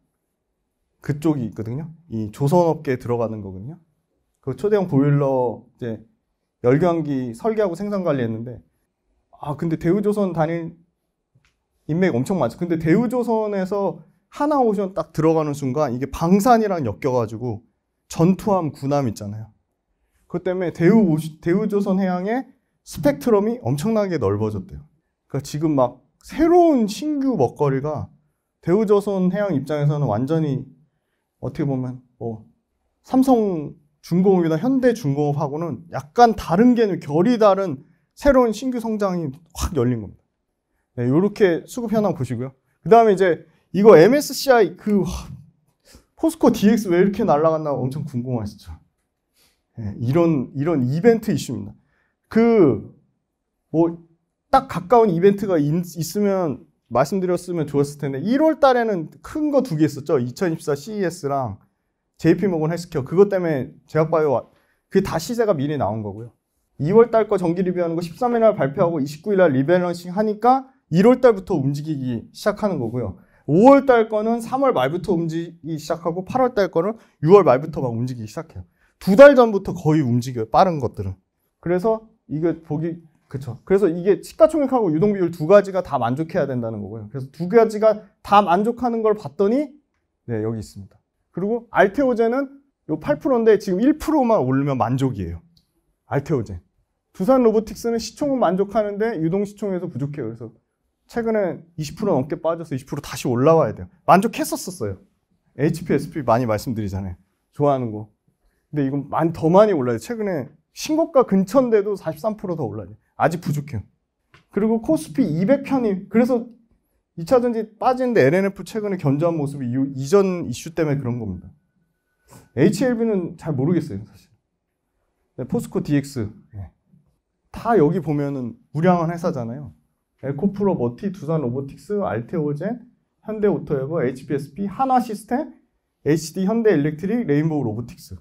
그쪽이 있거든요. 이 조선업계에 들어가는 거거든요. 그 초대형 보일러 이제 열경기 설계하고 생산 관리했는데 아 근데 대우조선 다일 인맥 엄청 많죠. 근데 대우조선에서 하나 오션 딱 들어가는 순간 이게 방산이랑 엮여가지고 전투함 군함 있잖아요. 그것 때문에 대우 대우조선 해양의 스펙트럼이 엄청나게 넓어졌대요. 그러니까 지금 막 새로운 신규 먹거리가 대우조선 해양 입장에서는 완전히 어떻게 보면 뭐 삼성 중공업이나 현대 중공업하고는 약간 다른 개념, 결이 다른 새로운 신규 성장이 확 열린 겁니다. 네, 요렇게 수급 현황 보시고요. 그 다음에 이제 이거 MSCI 그 포스코 DX 왜 이렇게 날라갔나 엄청 궁금하시죠? 네, 이런 이런 이벤트 이슈입니다. 그 뭐 딱 가까운 이벤트가 있, 있으면 말씀드렸으면 좋았을 텐데 1월 달에는 큰 거 두 개 있었죠. 2024 CES랑 JP 모건 헬스케어 그것 때문에 제약바이오 그게 다 시세가 미리 나온 거고요. 2월 달 거 정기 리뷰하는 거 13일 날 발표하고 29일 날 리밸런싱 하니까 1월 달부터 움직이기 시작하는 거고요. 5월 달 거는 3월 말부터 움직이기 시작하고 8월 달 거는 6월 말부터 막 움직이기 시작해요. 두 달 전부터 거의 움직여요. 빠른 것들은. 그래서 이거 보기 그렇죠. 그래서 이게 시가총액하고 유동비율 두 가지가 다 만족해야 된다는 거고요. 그래서 두 가지가 다 만족하는 걸 봤더니 네 여기 있습니다. 그리고 알테오젠은 요 8%인데 지금 1%만 오르면 만족이에요. 알테오젠. 두산 로보틱스는 시총은 만족하는데 유동 시총에서 부족해요. 그래서 최근에 20% 넘게 빠져서 20% 다시 올라와야 돼요. 만족했었었어요. HP, SP 많이 말씀드리잖아요. 좋아하는 거. 근데 이건 많이 더 많이 올라요. 최근에 신고가 근처인데도 43%더 올라요. 아직 부족해요. 그리고 코스피 200편이 그래서 2차 전지 빠지는데 LNF 최근에 견조한 모습이 이전 이슈 때문에 그런 겁니다. HLB는 잘 모르겠어요, 사실. 네, 포스코 DX. 네. 다 여기 보면은 우량한 회사잖아요. 에코프로 버티, 두산 로보틱스, 알테오젠, 현대 오토에버 h b s p 하나 시스템, HD 현대 일렉트릭, 레인보우 로보틱스.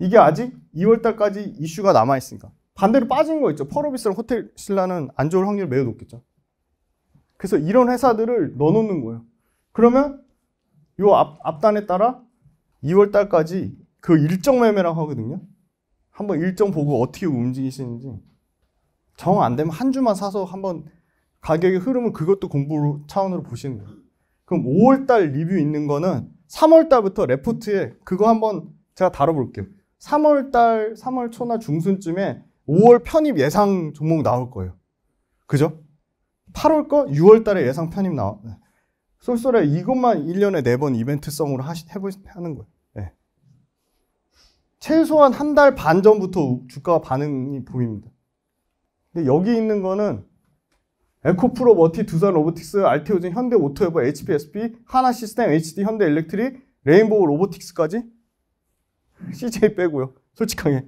이게 아직 2월달까지 이슈가 남아있으니까. 반대로 빠진 거 있죠. 펄어비스랑 호텔 신라는 안 좋을 확률 이 매우 높겠죠. 그래서 이런 회사들을 넣어놓는 거예요. 그러면 이 앞, 단에 따라 2월 달까지 그 일정 매매라고 하거든요. 한번 일정 보고 어떻게 움직이시는지 정 안 되면 한 주만 사서 한번 가격의 흐름을 그것도 공부 차원으로 보시는 거예요. 그럼 5월 달 리뷰 있는 거는 3월 달부터 레포트에 그거 한번 제가 다뤄볼게요. 3월 달, 3월 초나 중순쯤에 5월 편입 예상 종목 나올 거예요. 그죠? 8월 거 6월 달에 예상 편입 나와. 네. 쏠쏠해. 이것만 1년에 4번 이벤트성으로 하시, 해보, 하는 거예요. 네. 최소한 한 달 반 전부터 주가 반응이 보입니다. 근데 여기 있는 거는 에코프로, 머티, 두산 로보틱스, 알테오젠, 현대 오토에버, HPSP, 하나 시스템, HD, 현대 엘렉트리 레인보우 로보틱스까지 CJ [laughs] 빼고요. 솔직하게.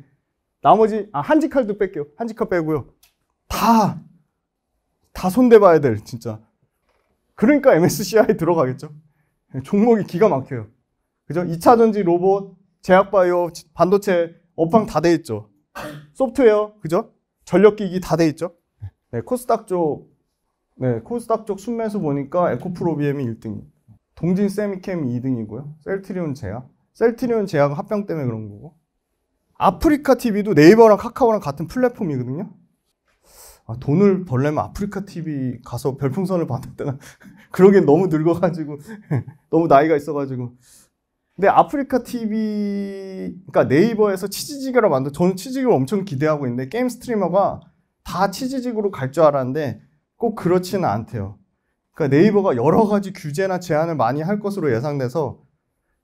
나머지 아 한지 칼도 뺄게요. 한지 칼 빼고요. 다 다 손대봐야 될 진짜. 그러니까 MSCI 들어가겠죠. 종목이 기가 막혀요. 그죠? 2차 전지 로봇, 제약바이오, 반도체 업황 다돼 있죠. 소프트웨어, 그죠? 전력기기 다 돼 있죠. 네, 코스닥 쪽, 네, 코스닥 쪽 순매수 보니까 에코프로비엠이 1등, 동진 세미캠이 2등이고요. 셀트리온 제약, 셀트리온 제약 합병 때문에 그런 거고. 아프리카 TV도 네이버랑 카카오랑 같은 플랫폼이거든요. 아, 돈을 벌려면 아프리카 TV 가서 별풍선을 받을 때나 [laughs] 그러기엔 너무 늙어가지고 [laughs] 너무 나이가 있어가지고 근데 아프리카 TV 그러니까 네이버에서 치즈지그를 만든 저는 치즈직을 엄청 기대하고 있는데 게임 스트리머가 다치즈지그로갈 줄 알았는데 꼭 그렇지는 않대요. 그러니까 네이버가 여러 가지 규제나 제한을 많이 할 것으로 예상돼서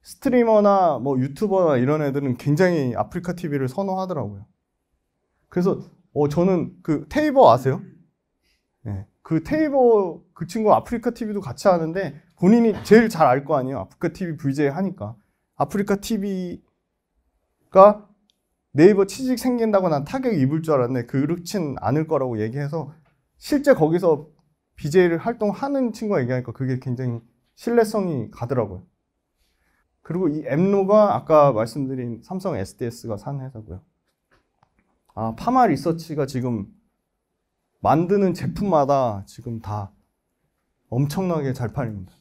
스트리머나 뭐 유튜버나 이런 애들은 굉장히 아프리카 TV를 선호하더라고요. 그래서 어, 저는 그 테이버 아세요? 네. 그 테이버 그 친구 아프리카 TV도 같이 하는데 본인이 제일 잘 알 거 아니에요. 아프리카 TV VJ 하니까. 아프리카 TV가 네이버 취직 생긴다고 난 타격 입을 줄 알았는데 그렇진 않을 거라고 얘기해서 실제 거기서 BJ를 활동하는 친구가 얘기하니까 그게 굉장히 신뢰성이 가더라고요. 그리고 이 엠로가 아까 말씀드린 삼성 SDS가 산 회사고요. 아, 파마 리서치가 지금 만드는 제품마다 지금 다 엄청나게 잘 팔립니다.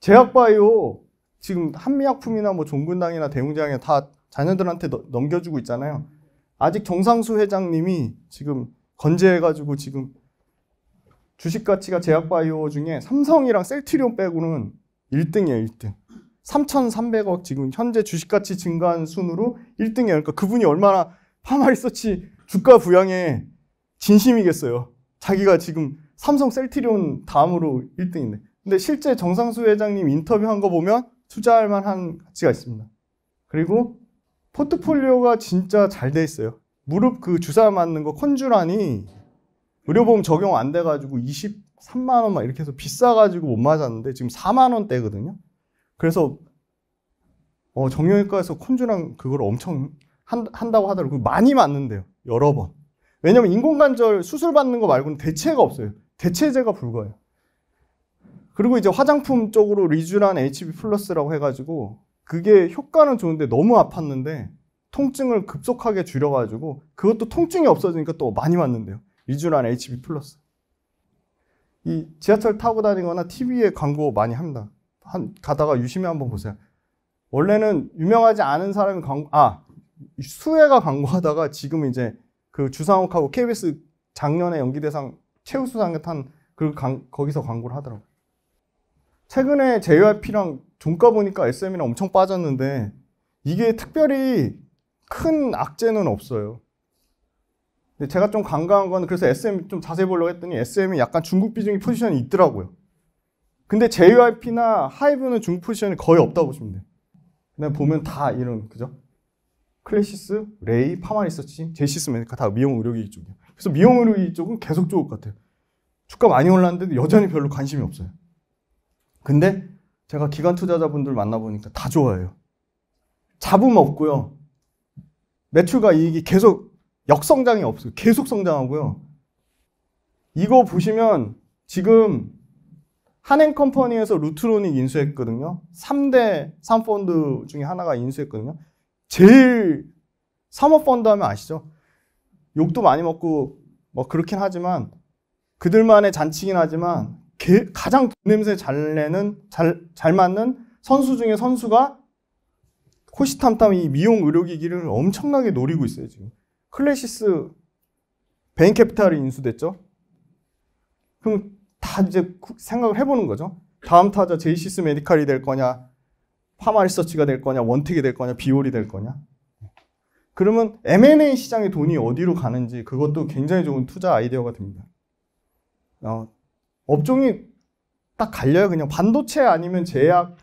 제약바이오 지금 한미약품이나 뭐 종근당이나 대웅장에 다 자녀들한테 넘겨주고 있잖아요. 아직 정상수 회장님이 지금 건재해가지고 지금 주식 가치가 제약바이오 중에 삼성이랑 셀트리온 빼고는 1등이에요, 1등. 3,300억 지금 현재 주식가치 증가한 순으로 1등이에요. 그러니까 그분이 얼마나 파마 리서치 주가 부양에 진심이겠어요. 자기가 지금 삼성 셀트리온 다음으로 1등인데. 근데 실제 정상수 회장님 인터뷰한 거 보면 투자할 만한 가치가 있습니다. 그리고 포트폴리오가 진짜 잘 돼 있어요. 무릎 그 주사 맞는 거콘주란이 의료보험 적용 안 돼가지고 23만 원막 이렇게 해서 비싸가지고 못 맞았는데 지금 4만 원대거든요. 그래서 어, 정형외과에서 콘주랑 그걸 엄청 한, 한다고 하더라고요. 많이 맞는데요. 여러 번. 왜냐면 인공관절 수술 받는 거 말고는 대체가 없어요. 대체제가 불가해요. 그리고 이제 화장품 쪽으로 리쥬란 HB 플러스라고 해가지고 그게 효과는 좋은데 너무 아팠는데 통증을 급속하게 줄여가지고 그것도 통증이 없어지니까 또 많이 맞는데요. 리쥬란 HB 플러스. 이 지하철 타고 다니거나 TV에 광고 많이 합니다. 한 가다가 유심히 한번 보세요. 원래는 유명하지 않은 사람이 광고 아 수혜가 광고하다가 지금 이제 그 주상욱하고 KBS 작년에 연기대상 최우수상에 탄그 거기서 광고를 하더라고. 최근에 JYP랑 종가 보니까 SM이랑 엄청 빠졌는데 이게 특별히 큰 악재는 없어요. 근데 제가 좀 간과한 건 그래서 SM 좀 자세히 보려고 했더니 SM이 약간 중국 비중이 포지션이 있더라고요. 근데 JYP나 하이브는 중 포지션이 거의 없다고 보시면 돼 그냥 보면 다 이런, 그죠? 클래시스, 레이, 파마리서치, 제시스 메디카 다 미용 의료기 쪽이야 그래서 미용 의료기 쪽은 계속 좋을 것 같아요. 주가 많이 올랐는데 여전히 별로 관심이 없어요. 근데 제가 기관 투자자분들 만나보니까 다 좋아해요. 잡음 없고요. 매출과 이익이 계속 역성장이 없어요. 계속 성장하고요. 이거 보시면 지금 한행컴퍼니에서 루트론이 인수했거든요. 3대 3펀드 중에 하나가 인수했거든요. 제일 사모펀드 하면 아시죠? 욕도 많이 먹고 뭐 그렇긴 하지만 그들만의 잔치긴 하지만 가장 냄새 잘 내는 잘, 잘 맞는 선수 중에 선수가 코시탐탐이 미용 의료기기를 엄청나게 노리고 있어요 지금 클래시스 베인캐피탈이 인수됐죠 그럼 다 이제 생각을 해보는 거죠. 다음 타자 제이시스 메디칼이 될 거냐, 파마 리서치가 될 거냐, 원택이 될 거냐, 비올이 될 거냐. 그러면 M&A 시장의 돈이 어디로 가는지 그것도 굉장히 좋은 투자 아이디어가 됩니다. 어, 업종이 딱 갈려요. 그냥 반도체 아니면 제약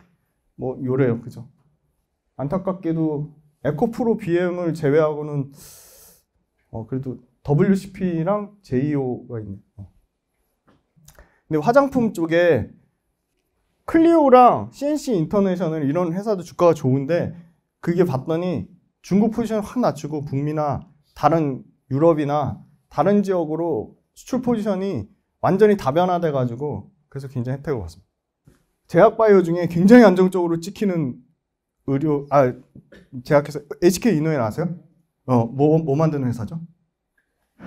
뭐 요래요. 그죠? 안타깝게도 에코프로 BM을 제외하고는 어, 그래도 WCP랑 JO가 있네요. 근데 화장품 쪽에 클리오랑 CNC 인터내셔널 이런 회사도 주가가 좋은데 그게 봤더니 중국 포지션 확 낮추고 북미나 다른 유럽이나 다른 지역으로 수출 포지션이 완전히 다변화돼 가지고 그래서 굉장히 혜택을 받습니다. 제약 바이오 중에 굉장히 안정적으로 찍히는 의료 아 제약회사 HK 이노에 아세요? 어뭐뭐 뭐 만드는 회사죠?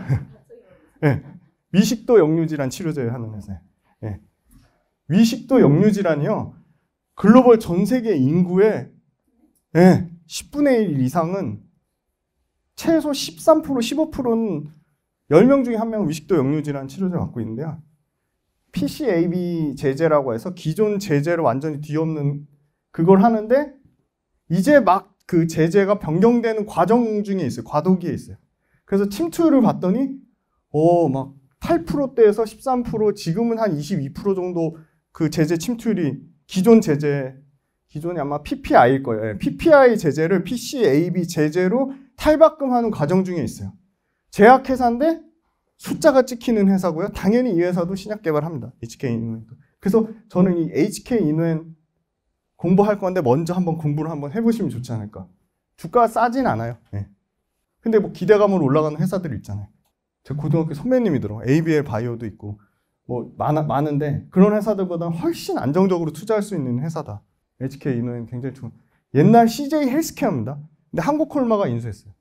[laughs] 예. 네. 미식도 역류질환 치료제 하는 회사예요. 위식도 역류 질환이요. 글로벌 전 세계 인구의 네, 예, 10분의 1 이상은 최소 13% 15%는 10명 중에 한명은 위식도 역류 질환 치료제를 갖고 있는데요. PCAB 제제라고 해서 기존 제제를 완전히 뒤엎는 그걸 하는데 이제 막 그제제가 변경되는 과정 중에 있어요. 과도기에 있어요. 그래서 침투율을 봤더니 어막 8%대에서 13% 지금은 한 22% 정도 그 제재 침투율이 기존 제재 기존이 아마 PPI일 거예요. 예, PPI 제재를 PCAB 제재로 탈바꿈하는 과정 중에 있어요. 제약회사인데 숫자가 찍히는 회사고요. 당연히 이 회사도 신약 개발합니다. HK 인후엔 그래서 저는 이 HK 인후엔 공부할 건데 먼저 한번 공부를 한번 해보시면 좋지 않을까. 주가가 싸진 않아요. 네. 근데 뭐 기대감으로 올라가는 회사들 있잖아요. 제 고등학교 선배님이 들어. ABL 바이오도 있고 뭐 많아, 많은데 그런 회사들보다 훨씬 안정적으로 투자할 수 있는 회사다. HK 이노엔 굉장히 좋은. 옛날 CJ 헬스케어입니다. 근데 한국 콜마가 인수했어요.